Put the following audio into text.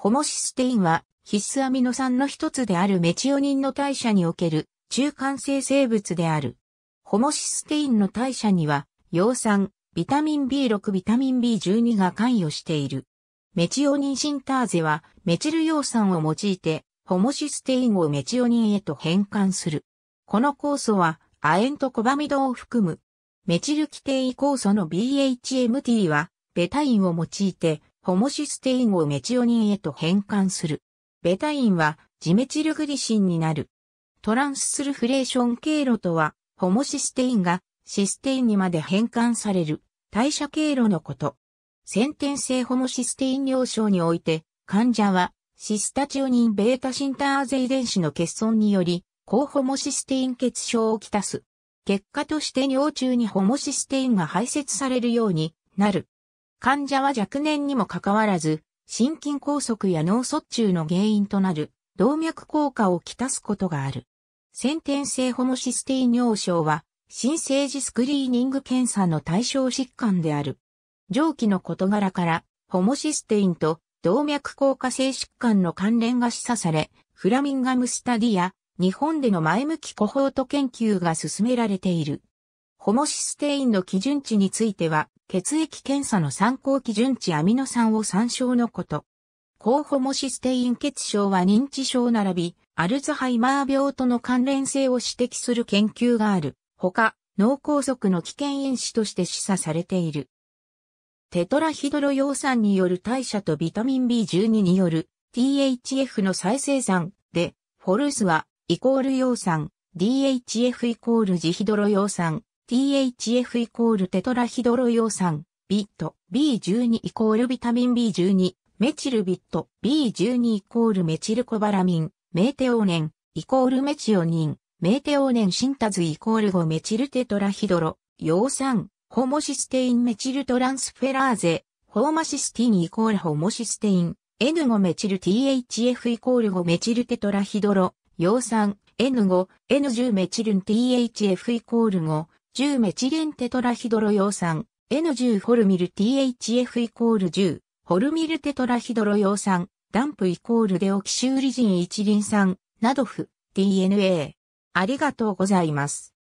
ホモシステインは必須アミノ酸の一つであるメチオニンの代謝における中間性生物である。ホモシステインの代謝には、葉酸、ビタミン B6、ビタミン B12 が関与している。メチオニンシンターゼは、メチル葉酸を用いて、ホモシステインをメチオニンへと変換する。この酵素は、亜鉛とコバミドを含む。メチル規定酵素の BHMT は、ベタインを用いて、ホモシステインをメチオニンへと変換する。ベタインはジメチルグリシンになる。トランススルフレーション経路とは、ホモシステインがシステインにまで変換される代謝経路のこと。先天性ホモシステイン尿症において、患者はシスタチオニンベータシンターゼ遺伝子の欠損により、高ホモシステイン結症をきたす。結果として尿中にホモシステインが排泄されるようになる。患者は若年にもかかわらず、心筋梗塞や脳卒中の原因となる動脈硬化をきたすことがある。先天性ホモシステイン尿症は、新生児スクリーニング検査の対象疾患である。上記の事柄から、ホモシステインと動脈硬化性疾患の関連が示唆され、フラミンガムスタディや日本での前向きコホート研究が進められている。ホモシステインの基準値については、血液検査の参考基準値アミノ酸を参照のこと。高ホモシステイン血症は認知症並び、アルツハイマー病との関連性を指摘する研究がある。ほか、脳梗塞の危険因子として示唆されている。テトラヒドロ陽酸による代謝とビタミン B12 による THF の再生産で、フォルスはイコール陽酸、DHF イコールジヒドロ陽酸、THF イコールテトラヒドロ葉酸、ビット、B12 イコールビタミン B12、メチルビット、B12 イコールメチルコバラミン、メーテオーネン、イコールメチオニン、メーテオーネンシンタズイコール5メチルテトラヒドロ、葉酸、ホモシステインメチルトランスフェラーゼ、ホーマシスティンイコールホモシステイン、N5 メチル THF イコール5メチルテトラヒドロ、葉酸、N5、N10 メチルン THF イコール5、10メチレンテトラヒドロ葉酸 N10 ホルミル THF イコール10ホルミルテトラヒドロ葉酸ダンプイコールデオキシウリジン一リン酸などフ DNA ありがとうございます。